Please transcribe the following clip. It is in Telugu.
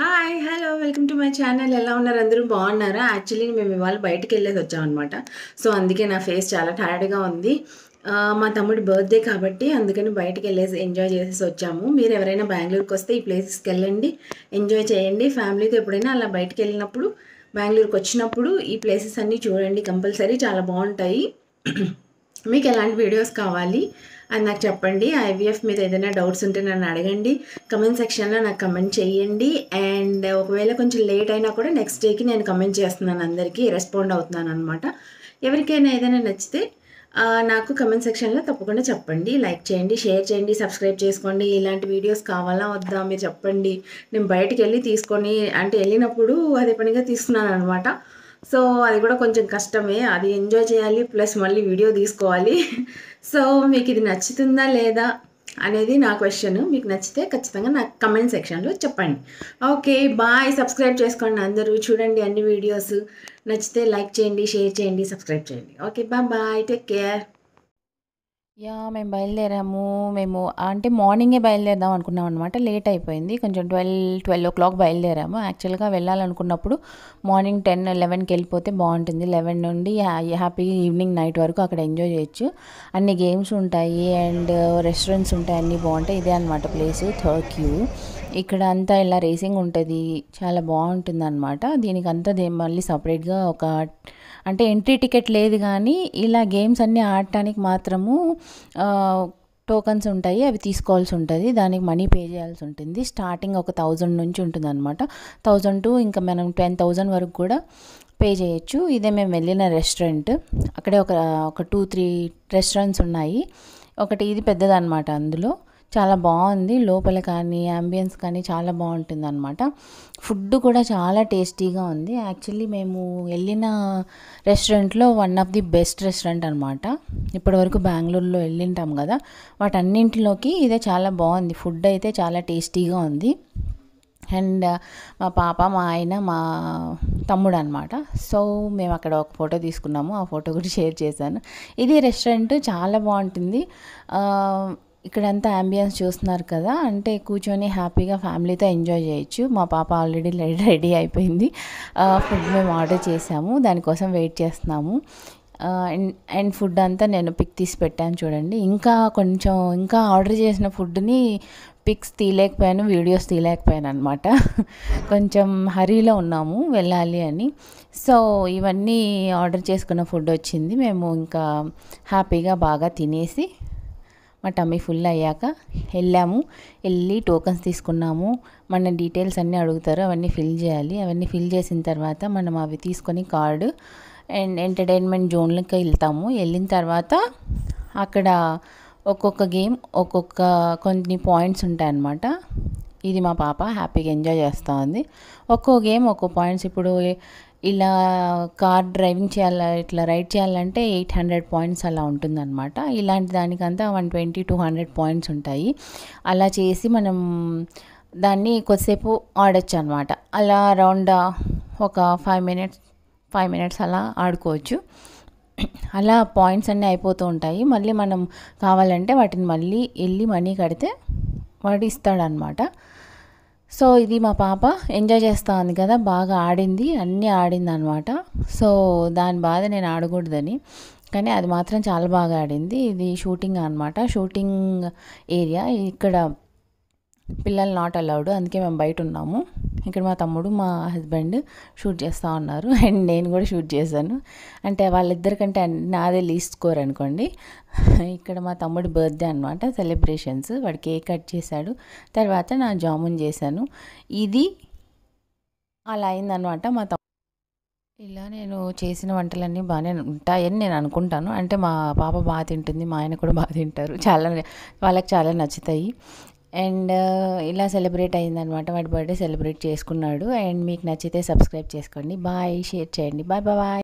hi hello welcome to my channel ఎలా ఉన్నారు అందరూ బాగున్నారా యాక్చువల్లీ మేము ఇవాళ బయటకు వెళ్ళేసి వచ్చామన్నమాట సో అందుకే నా ఫేస్ చాలా టైర్డ్గా ఉంది మా తమ్ముడు బర్త్డే కాబట్టి అందుకని బయటకు వెళ్ళేసి ఎంజాయ్ చేసేసి వచ్చాము మీరు ఎవరైనా బెంగళూరుకి వస్తే ఈ ప్లేసెస్కి వెళ్ళండి ఎంజాయ్ చేయండి ఫ్యామిలీతో ఎప్పుడైనా అలా బయటకు వెళ్ళినప్పుడు బెంగళూరుకి వచ్చినప్పుడు ఈ ప్లేసెస్ అన్నీ చూడండి కంపల్సరీ చాలా బాగుంటాయి మీకు ఎలాంటి వీడియోస్ కావాలి అని నాకు చెప్పండి ఐవీఎఫ్ మీద ఏదైనా డౌట్స్ ఉంటే నన్ను అడగండి కమెంట్ సెక్షన్లో నాకు కమెంట్ చేయండి అండ్ ఒకవేళ కొంచెం లేట్ అయినా కూడా నెక్స్ట్ డేకి నేను కమెంట్ చేస్తున్నాను అందరికీ రెస్పాండ్ అవుతున్నాను అనమాట ఎవరికైనా ఏదైనా నచ్చితే నాకు కమెంట్ సెక్షన్లో తప్పకుండా చెప్పండి లైక్ చేయండి షేర్ చేయండి సబ్స్క్రైబ్ చేసుకోండి ఇలాంటి వీడియోస్ కావాలా వద్దా మీరు చెప్పండి నేను బయటకు వెళ్ళి తీసుకొని అంటే వెళ్ళినప్పుడు అదే పనిగా తీసుకున్నాను అనమాట సో అది కూడా కొంచెం కష్టమే అది ఎంజాయ్ చేయాలి ప్లస్ మళ్ళీ వీడియో తీసుకోవాలి సో మీకు ఇది నచ్చుతుందా లేదా అనేది నా క్వశ్చన్ మీకు నచ్చితే ఖచ్చితంగా నాకు కమెంట్ సెక్షన్లో చెప్పండి ఓకే బాయ్ సబ్స్క్రైబ్ చేసుకోండి అందరూ చూడండి అన్ని వీడియోస్ నచ్చితే లైక్ చేయండి షేర్ చేయండి సబ్స్క్రైబ్ చేయండి okay bye bye take care యా మేము బయలుదేరాము మేము అంటే మార్నింగే బయలుదేరదాం అనుకున్నాం అనమాట లేట్ అయిపోయింది కొంచెం ట్వెల్వ్ ట్వెల్వ్ ఓ క్లాక్ బయలుదేరాము యాక్చువల్గా వెళ్ళాలనుకున్నప్పుడు మార్నింగ్ టెన్ లెవెన్కి వెళ్ళిపోతే బాగుంటుంది లెవెన్ నుండి హ్యాపీ ఈవినింగ్ నైట్ వరకు అక్కడ ఎంజాయ్ చేయొచ్చు అన్ని గేమ్స్ ఉంటాయి అండ్ రెస్టారెంట్స్ ఉంటాయి అన్నీ బాగుంటాయి ఇదే అనమాట ప్లేస్ థర్క్యూ ఇక్కడ అంతా ఇలా రేసింగ్ ఉంటుంది చాలా బాగుంటుంది అనమాట దీనికంతా మళ్ళీ సపరేట్గా ఒక అంటే ఎంట్రీ టికెట్ లేదు కానీ ఇలా గేమ్స్ అన్నీ ఆడటానికి మాత్రము టోకన్స్ ఉంటాయి అవి తీసుకోవాల్సి ఉంటుంది దానికి మనీ పే చేయాల్సి ఉంటుంది స్టార్టింగ్ ఒక థౌజండ్ నుంచి ఉంటుంది అనమాట థౌజండ్ టు ఇంకా మనం టెన్ థౌజండ్ వరకు కూడా పే చేయొచ్చు ఇదే మేము వెళ్ళిన రెస్టారెంట్ అక్కడే ఒక ఒక టూ త్రీ రెస్టారెంట్స్ ఉన్నాయి ఒకటి ఇది పెద్దదనమాట అందులో చాలా బాగుంది లోపల కానీ అంబియన్స్ కానీ చాలా బాగుంటుంది అనమాట ఫుడ్ కూడా చాలా టేస్టీగా ఉంది యాక్చువల్లీ మేము వెళ్ళిన రెస్టారెంట్లో one of the best restaurant అనమాట ఇప్పటివరకు బెంగళూరులో వెళ్ళింటాం కదా వాటన్నింటిలోకి ఇదే చాలా బాగుంది ఫుడ్ అయితే చాలా టేస్టీగా ఉంది అండ్ మా పాప మా ఆయన మా తమ్ముడు అనమాట సో మేము అక్కడ ఒక ఫోటో తీసుకున్నాము ఆ ఫోటో కూడా షేర్ చేశాను ఇది రెస్టారెంట్ చాలా బాగుంటుంది ఇక్కడంతా అంబియన్స్ చూస్తున్నారు కదా అంటే కూర్చొని హ్యాపీగా ఫ్యామిలీతో ఎంజాయ్ చేయొచ్చు మా పాప ఆల్రెడీ రెడీ అయిపోయింది ఫుడ్ మేము ఆర్డర్ చేసాము దానికోసం వెయిట్ చేస్తున్నాము అండ్ అండ్ ఫుడ్ అంతా నేను పిక్ తీసి పెట్టాను చూడండి ఇంకా కొంచెం ఇంకా ఆర్డర్ చేసిన ఫుడ్ని పిక్స్ తీయలేకపోయాను వీడియోస్ తీయలేకపోయాను అనమాట కొంచెం హరీలో ఉన్నాము వెళ్ళాలి అని సో ఇవన్నీ ఆర్డర్ చేసుకున్న ఫుడ్ వచ్చింది మేము ఇంకా హ్యాపీగా బాగా తినేసి మా టమ్మీ ఫుల్ అయ్యాక వెళ్ళాము వెళ్ళి టోకన్స్ తీసుకున్నాము మన డీటెయిల్స్ అన్నీ అడుగుతారు అవన్నీ ఫిల్ చేయాలి అవన్నీ ఫిల్ చేసిన తర్వాత మనం అవి తీసుకొని కార్డు అండ్ ఎంటర్టైన్మెంట్ జోన్లకి వెళ్తాము వెళ్ళిన తర్వాత అక్కడ ఒక్కొక్క గేమ్ ఒక్కొక్క కొన్ని పాయింట్స్ ఉంటాయన్నమాట ఇది మా పాప హ్యాపీగా ఎంజాయ్ చేస్తూ ఉంది ఒక్కో గేమ్ ఒక్కో పాయింట్స్ ఇప్పుడు ఇలా కార్ డ్రైవింగ్ చేయాలి ఇట్లా రైడ్ చేయాలంటే ఎయిట్ హండ్రెడ్ పాయింట్స్ అలా ఉంటుందన్నమాట ఇలాంటి దానికంతా one twenty two hundred points ఉంటాయి అలా చేసి మనం దాన్ని కొద్దిసేపు ఆడొచ్చు అనమాట అలా అరౌండ్ ఒక ఫైవ్ మినిట్స్ ఫైవ్ మినిట్స్ అలా ఆడుకోవచ్చు అలా పాయింట్స్ అన్నీ అయిపోతూ ఉంటాయి మళ్ళీ మనం కావాలంటే వాటిని మళ్ళీ వెళ్ళి మనీ కడితే వడిస్తాడనమాట సో ఇది మా పాప ఎంజాయ్ చేస్తా ఉంది కదా బాగా ఆడింది అన్నీ ఆడింది అనమాట సో దాని బాధ నేను ఆడకూడదని కానీ అది మాత్రం చాలా బాగా ఆడింది ఇది షూటింగ్ అనమాట షూటింగ్ ఏరియా ఇక్కడ పిల్లలు నాట్ అలౌడ్ అందుకే మేము బయట ఉన్నాము ఇక్కడ మా తమ్ముడు మా హస్బెండ్ షూట్ చేస్తూ ఉన్నారు అండ్ నేను కూడా షూట్ చేశాను అంటే వాళ్ళిద్దరికంటే నాదే లీస్ట్ స్కోర్ అనుకోండి ఇక్కడ మా తమ్ముడు బర్త్డే అనమాట సెలబ్రేషన్స్ వాడు కేక్ కట్ చేశాడు తర్వాత నా జామున్ చేశాను ఇది అలా అయిందనమాట మా తమ్ము ఇలా నేను చేసిన వంటలన్నీ బాగానే ఉంటాయని నేను అనుకుంటాను అంటే మా పాప బాగా తింటుంది మా ఆయన కూడా బాగా తింటారు చాలా వాళ్ళకి చాలా నచ్చుతాయి అండ్ uh, ఇలా సెలబ్రేట్ అయిందనమాట వాడి బర్త్డే సెలబ్రేట్ చేసుకున్నాడు అండ్ మీకు నచ్చితే సబ్స్క్రైబ్ చేసుకోండి బాయ్ షేర్ చేయండి బాయ్ బాయ్